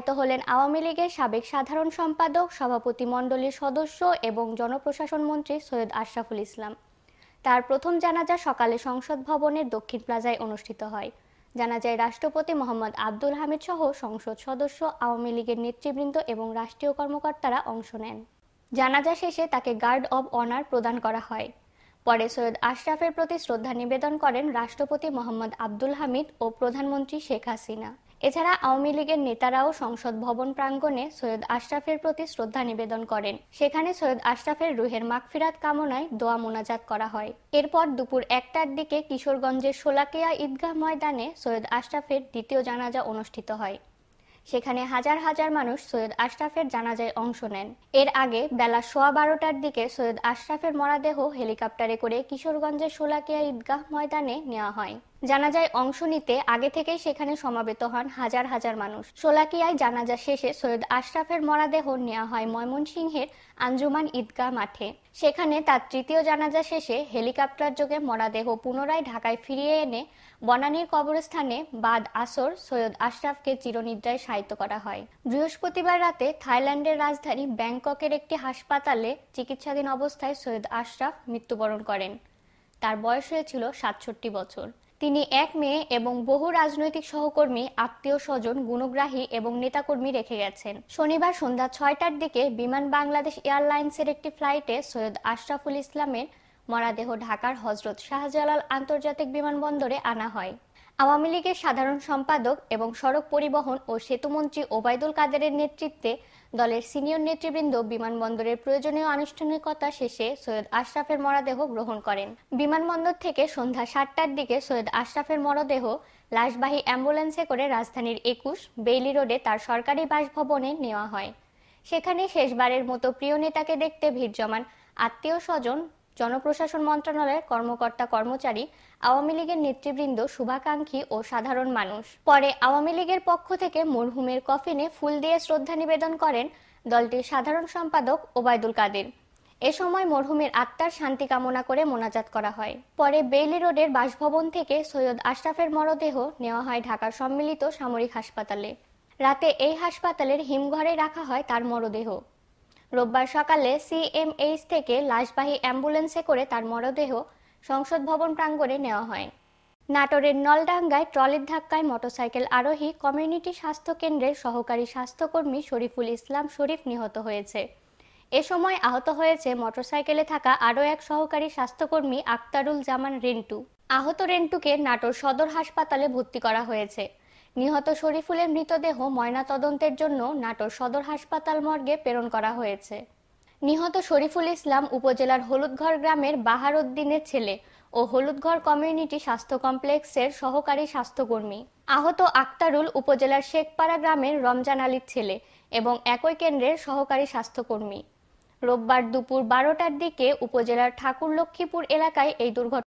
দায়িত্ব হলেন আওয়ামী লীগের সাবেক সাধারণ সম্পাদক সভাপতি মণ্ডলীর সদস্য এবং জনপ্রশাসন মন্ত্রী সৈয়দ আশরাফুল ইসলাম তার প্রথম জানাজা সকালে সংসদ ভবনের দক্ষিণ প্লাজায় অনুষ্ঠিত হয় জানাজায় রাষ্ট্রপতি মোহাম্মদ আব্দুল হামিদ সহ সংসদ সদস্য আওয়ামী লীগের নেতৃবৃন্দ এবং রাষ্ট্রীয় কর্মকর্তারা অংশ নেন জানাজা শেষে তাকে গার্ড অব অনার প্রদান করা হয় পরে সৈয়দ আশরাফের প্রতি শ্রদ্ধা নিবেদন করেন রাষ্ট্রপতি মোহাম্মদ আব্দুল হামিদ ও প্রধানমন্ত্রী শেখ হাসিনা এছাড়া আওয়ামী লীগের নেতারাও সংসদ ভবন প্রাঙ্গণে সৈয়দ আশরাফের প্রতি শ্রদ্ধা নিবেদন করেন সেখানে সৈয়দ আশরাফের রুহের মাগফিরাত কামনায় দোয়া মোনাজাত করা হয় এরপর দুপুর একটার দিকে কিশোরগঞ্জের সোলাকেয়া ঈদগাহ ময়দানে সৈয়দ আশরাফের দ্বিতীয় জানাজা অনুষ্ঠিত হয় সেখানে হাজার হাজার মানুষ সৈয়দ আশরাফের জানাজায় অংশ নেন এর আগে বেলা সোয়া বারোটার দিকে সৈয়দ আশরাফের মরাদেহ হেলিকপ্টারে করে কিশোরগঞ্জের শোলাকিয়া ঈদগাহ ময়দানে নেওয়া হয় জানাজায় অংশ নিতে আগে থেকেই সেখানে সমাবেত হন হাজার হাজার মানুষ সোলাকিয়ায় জানাজা শেষে সৈয়দ আশরাফের মরাদেহ নেওয়া হয় ময়মনসিংহের আঞ্জুমান ঈদগাহ মাঠে সেখানে তার তৃতীয় জানাজা শেষে হেলিকপ্টার যোগে মরাদেহ পুনরায় ঢাকায় ফিরিয়ে এনে বনানীর কবরস্থানে বাদ আসর সৈয়দ আশরাফকে চিরনিদ্রায় সাহিত্য করা হয় বৃহস্পতিবার রাতে থাইল্যান্ডের রাজধানী ব্যাংককের একটি হাসপাতালে চিকিৎসাধীন অবস্থায় সৈয়দ আশরাফ মৃত্যুবরণ করেন তার বয়স হয়েছিল সাতষট্টি বছর তিনি এক মেয়ে এবং বহু রাজনৈতিক সহকর্মী আত্মীয় স্বজন গুণগ্রাহী এবং নেতাকর্মী রেখে গেছেন শনিবার সন্ধ্যা ছয়টার দিকে বিমান বাংলাদেশ এয়ারলাইন্সের একটি ফ্লাইটে সৈয়দ আশরাফুল ইসলামের মরাদেহ ঢাকার হজরত শাহজালাল আন্তর্জাতিক বিমানবন্দরে আনা হয় আওয়ামী লীগের সাধারণ সম্পাদক এবং সড়ক পরিবহন ও সেতুমন্ত্রী ওবায়দুল কাদেরের নেতৃত্বে দলের সিনিয়র নেতৃবৃন্দ বিমানবন্দরের প্রয়োজনীয় আনুষ্ঠানিকতা শেষে সৈয়দ আশরাফের মরদেহ গ্রহণ করেন বিমানবন্দর থেকে সন্ধ্যা সাতটার দিকে সৈয়দ আশরাফের মরদেহ লাশবাহী অ্যাম্বুলেন্সে করে রাজধানীর একুশ বেইলি রোডে তার সরকারি বাসভবনে নেওয়া হয় সেখানে শেষবারের মতো প্রিয় নেতাকে দেখতে ভিড় জমান আত্মীয় স্বজন জনপ্রশাসন মন্ত্রণালয়ের কর্মকর্তা কর্মচারী আওয়ামী লীগের নেতৃবৃন্দ শুভাকাঙ্ক্ষী ও সাধারণ মানুষ পরে আওয়ামী লীগের পক্ষ থেকে মরহুমের কফিনে ফুল দিয়ে শ্রদ্ধা নিবেদন করেন দলটির সাধারণ সম্পাদক ওবায়দুল কাদের এ সময় মরহুমের আত্মার শান্তি কামনা করে মোনাজাত করা হয় পরে বেইলি রোডের বাসভবন থেকে সৈয়দ আশরাফের মরদেহ নেওয়া হয় ঢাকার সম্মিলিত সামরিক হাসপাতালে রাতে এই হাসপাতালের হিমঘরে রাখা হয় তার মরদেহ রোববার সকালে সিএমএইচ থেকে লাশবাহী অ্যাম্বুলেন্সে করে তার মরদেহ সংসদ ভবন প্রাঙ্গণে নেওয়া হয় নাটোরের নলডাঙ্গায় ট্রলির ধাক্কায় মোটরসাইকেল আরোহী কমিউনিটি স্বাস্থ্য কেন্দ্রের সহকারী স্বাস্থ্যকর্মী শরীফুল ইসলাম শরীফ নিহত হয়েছে এ সময় আহত হয়েছে মোটরসাইকেলে থাকা আরও এক সহকারী স্বাস্থ্যকর্মী আক্তারুল জামান রেন্টু আহত রেন্টুকে নাটোর সদর হাসপাতালে ভর্তি করা হয়েছে নিহত শরীফুলের মৃতদেহ ময়নাতদন্তের জন্য নাটোর সদর হাসপাতাল মর্গে প্রেরণ করা হয়েছে নিহত শরীফুল ইসলাম উপজেলার হলুদঘর গ্রামের বাহার উদ্দিনের ছেলে ও হলুদঘর কমিউনিটি স্বাস্থ্য কমপ্লেক্সের সহকারী স্বাস্থ্যকর্মী আহত আক্তারুল উপজেলার শেখপাড়া গ্রামের রমজান আলীর ছেলে এবং একই কেন্দ্রের সহকারী স্বাস্থ্যকর্মী রোববার দুপুর বারোটার দিকে উপজেলার ঠাকুর লক্ষ্মীপুর এলাকায় এই দুর্ঘটনা